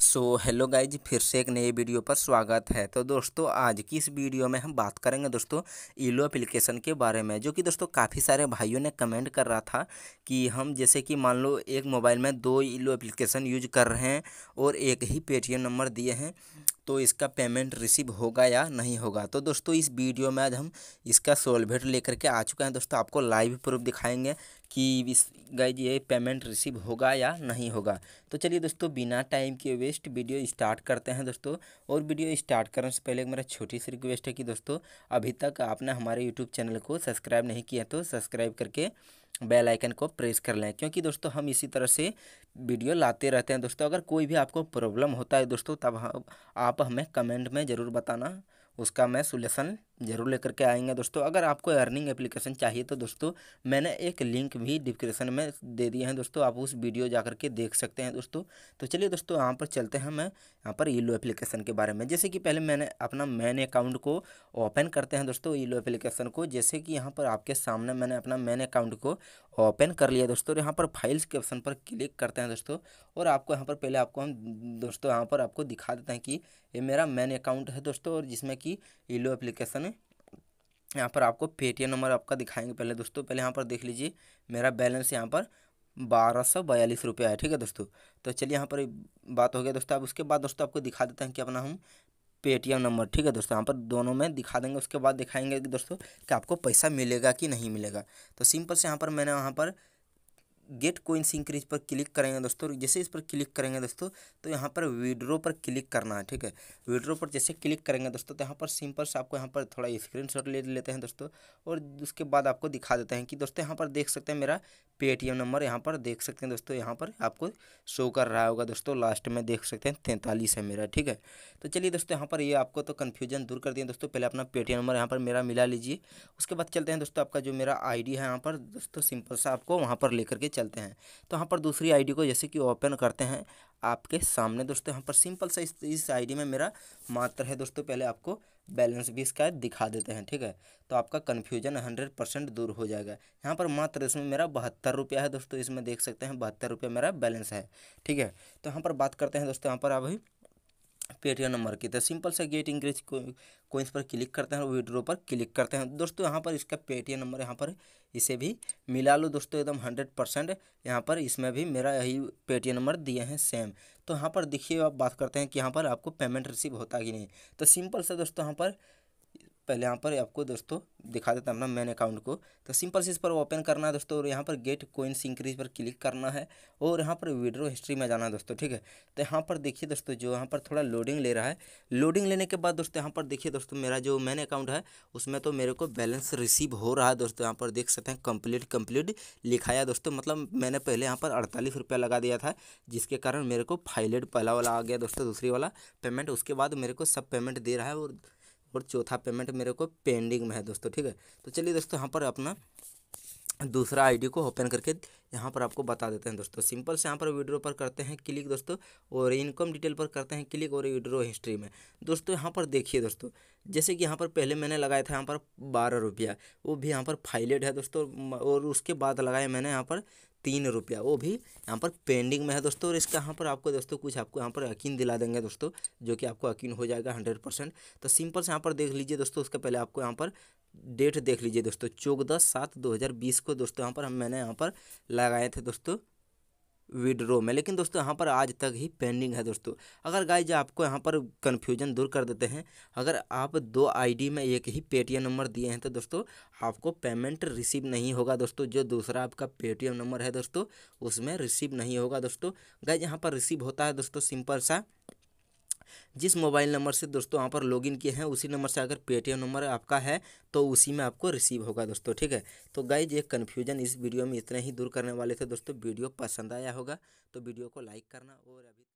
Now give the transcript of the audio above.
so hello guys फिर से एक नए वीडियो पर स्वागत है तो दोस्तों आज की इस वीडियो में हम बात करेंगे दोस्तों ईलो एप्लीकेशन के बारे में जो कि दोस्तों काफ़ी सारे भाइयों ने कमेंट कर रहा था कि हम जैसे कि मान लो एक मोबाइल में दो ईलो एप्लीकेशन यूज कर रहे हैं और एक ही पेटीएम नंबर दिए हैं तो इसका पेमेंट रिसीव होगा या नहीं होगा तो दोस्तों इस वीडियो में आज हम इसका सोलभेट लेकर के आ चुके हैं दोस्तों आपको लाइव प्रूफ दिखाएंगे कि इस गाइज ये पेमेंट रिसीव होगा या नहीं होगा तो चलिए दोस्तों बिना टाइम के वेस्ट वीडियो स्टार्ट करते हैं दोस्तों और वीडियो स्टार्ट करने से पहले मेरा छोटी सी रिक्वेस्ट है कि दोस्तों अभी तक आपने हमारे यूट्यूब चैनल को सब्सक्राइब नहीं किया तो सब्सक्राइब करके बेल आइकन को प्रेस कर लें क्योंकि दोस्तों हम इसी तरह से वीडियो लाते रहते हैं दोस्तों अगर कोई भी आपको प्रॉब्लम होता है दोस्तों तब आप हमें कमेंट में ज़रूर बताना उसका मैं सोल्यूशन जरूर लेकर के आएंगे दोस्तों अगर आपको अर्निंग एप्लीकेशन चाहिए तो दोस्तों मैंने एक लिंक भी डिस्क्रिप्शन में दे दिए हैं दोस्तों आप उस वीडियो जा करके देख सकते हैं दोस्तों तो चलिए दोस्तों यहाँ पर चलते हैं मैं यहाँ पर ईलो एप्लीकेशन के बारे में जैसे कि पहले मैंने अपना मैन अकाउंट को ओपन करते हैं दोस्तों ईलो एप्लीकेशन को जैसे कि यहाँ पर आपके सामने मैंने अपना मैन अकाउंट को ओपन कर लिया दोस्तों और यहाँ पर फाइल्स के ऑप्शन पर क्लिक करते हैं दोस्तों और आपको यहाँ पर पहले आपको हम दोस्तों यहाँ पर आपको दिखा देते हैं कि ये मेरा मैन अकाउंट है दोस्तों और जिसमें कि ईलो एप्लीकेशन यहाँ पर आपको पेटीएम नंबर आपका दिखाएंगे पहले दोस्तों पहले यहाँ पर देख लीजिए मेरा बैलेंस यहाँ पर बारह सौ बयालीस रुपया है ठीक है दोस्तों तो चलिए यहाँ पर बात हो गया दोस्तों अब उसके बाद दोस्तों आपको दिखा देते हैं कि अपना हम पेटीएम नंबर ठीक है दोस्तों यहाँ पर दोनों में दिखा देंगे उसके बाद दिखाएंगे दोस्तों कि आपको पैसा मिलेगा कि नहीं मिलेगा तो सिंपल से यहाँ पर मैंने वहाँ पर गेट कोइंस इंक्रीज पर क्लिक करेंगे दोस्तों जैसे इस पर क्लिक करेंगे दोस्तों तो यहाँ पर विड्रो पर क्लिक करना है ठीक है विड्रो पर जैसे क्लिक करेंगे दोस्तों तो यहाँ पर सिंपल से आपको यहाँ पर थोड़ा स्क्रीन ले लेते हैं दोस्तों और उसके बाद आपको दिखा देते हैं कि दोस्तों यहाँ पर देख सकते हैं मेरा पेटीएम नंबर यहाँ पर देख सकते हैं दोस्तों यहाँ पर आपको शो कर रहा होगा दोस्तों लास्ट में देख सकते हैं तैंतालीस है मेरा ठीक है तो चलिए दोस्तों यहाँ पर ये आपको तो कन्फ्यूजन दूर कर दिए दोस्तों पहले अपना पेटीएम नंबर यहाँ पर मेरा मिला लीजिए उसके बाद चलते हैं दोस्तों आपका जो मेरा आई है यहाँ पर दोस्तों सिंपल सा आपको वहाँ पर लेकर के चलते हैं तो यहाँ पर दूसरी आई को जैसे कि ओपन करते हैं आपके सामने दोस्तों यहाँ पर सिंपल सा इस इस में मेरा मात्र है दोस्तों पहले आपको बैलेंस भी इसका दिखा देते हैं ठीक है तो आपका कन्फ्यूजन हंड्रेड परसेंट दूर हो जाएगा यहाँ पर मात्र इसमें मेरा बहत्तर रुपया है दोस्तों इसमें देख सकते हैं बहत्तर रुपया मेरा बैलेंस है ठीक है तो यहाँ पर बात करते हैं दोस्तों यहाँ पर अभी पेटीएम नंबर की तो सिंपल सा गेट को कोइंस पर क्लिक करते हैं और विड्रो पर क्लिक करते हैं दोस्तों यहाँ पर इसका पेटीएम नंबर यहाँ पर इसे भी मिला लो दोस्तों एकदम हंड्रेड परसेंट यहाँ पर इसमें भी मेरा यही पेटीएम नंबर दिए हैं सेम तो यहाँ पर देखिए आप बात करते हैं कि यहाँ पर आपको पेमेंट रिसीव होता कि नहीं तो सिंपल सा दोस्तों यहाँ पर पहले यहाँ पर आपको दोस्तों दिखा देता हूँ अपना मैन अकाउंट को तो सिंपल से इस पर ओपन करना है दोस्तों और यहाँ पर गेट कोइन सिंक्रीज पर क्लिक करना है और यहाँ पर विड्रो हिस्ट्री में जाना है दोस्तों ठीक है तो यहाँ पर देखिए दोस्तों जो यहाँ पर थोड़ा लोडिंग ले रहा है लोडिंग लेने के बाद दोस्तों यहाँ पर देखिए दोस्तों मेरा जो मैन अकाउंट है उसमें तो मेरे को बैलेंस रिसीव हो रहा है दोस्तों यहाँ पर देख सकते हैं कंप्लीट कम्प्लीट लिखाया दोस्तों मतलब मैंने पहले यहाँ पर अड़तालीस रुपया लगा दिया था जिसके कारण मेरे को फाइलेट पहला वाला आ गया दोस्तों दूसरी वाला पेमेंट उसके बाद मेरे को सब पेमेंट दे रहा है और और चौथा पेमेंट मेरे को पेंडिंग में है दोस्तों ठीक है तो चलिए दोस्तों यहाँ पर अपना दूसरा आईडी को ओपन करके यहाँ पर आपको बता देते हैं दोस्तों सिंपल से यहाँ पर विड्रो पर करते हैं क्लिक दोस्तों और इनकम डिटेल पर करते हैं क्लिक और विड्रो हिस्ट्री में दोस्तों यहाँ पर देखिए दोस्तों जैसे कि यहाँ पर पहले मैंने लगाया था यहाँ पर बारह रुपया वो भी यहाँ पर फाइलेड है दोस्तों और उसके बाद लगाए मैंने यहाँ पर तीन रुपया वो भी यहाँ पर पेंडिंग में है दोस्तों और इसका यहाँ पर आपको दोस्तों कुछ आपको यहाँ पर यकीन दिला देंगे दोस्तों जो कि आपको यकीन हो जाएगा हंड्रेड परसेंट तो सिंपल से यहाँ पर देख लीजिए दोस्तों उसके पहले आपको यहाँ पर डेट देख लीजिए दोस्तों चौदह सात दो हज़ार बीस को दोस्तों यहाँ पर हम मैंने यहाँ पर लगाए थे दोस्तों विड्रो में लेकिन दोस्तों यहाँ पर आज तक ही पेंडिंग है दोस्तों अगर गाय जो आपको यहाँ पर कन्फ्यूजन दूर कर देते हैं अगर आप दो आईडी में एक ही पेटीएम नंबर दिए हैं तो दोस्तों आपको पेमेंट रिसीव नहीं होगा दोस्तों जो दूसरा आपका पेटीएम नंबर है दोस्तों उसमें रिसीव नहीं होगा दोस्तों गाय जहाँ पर रिसीव होता है दोस्तों सिंपल सा जिस मोबाइल नंबर से दोस्तों वहाँ पर लॉगिन किए हैं उसी नंबर से अगर पेटीएम नंबर आपका है तो उसी में आपको रिसीव होगा दोस्तों ठीक है तो गाइज ये कन्फ्यूजन इस वीडियो में इतने ही दूर करने वाले थे दोस्तों वीडियो पसंद आया होगा तो वीडियो को लाइक करना और अभी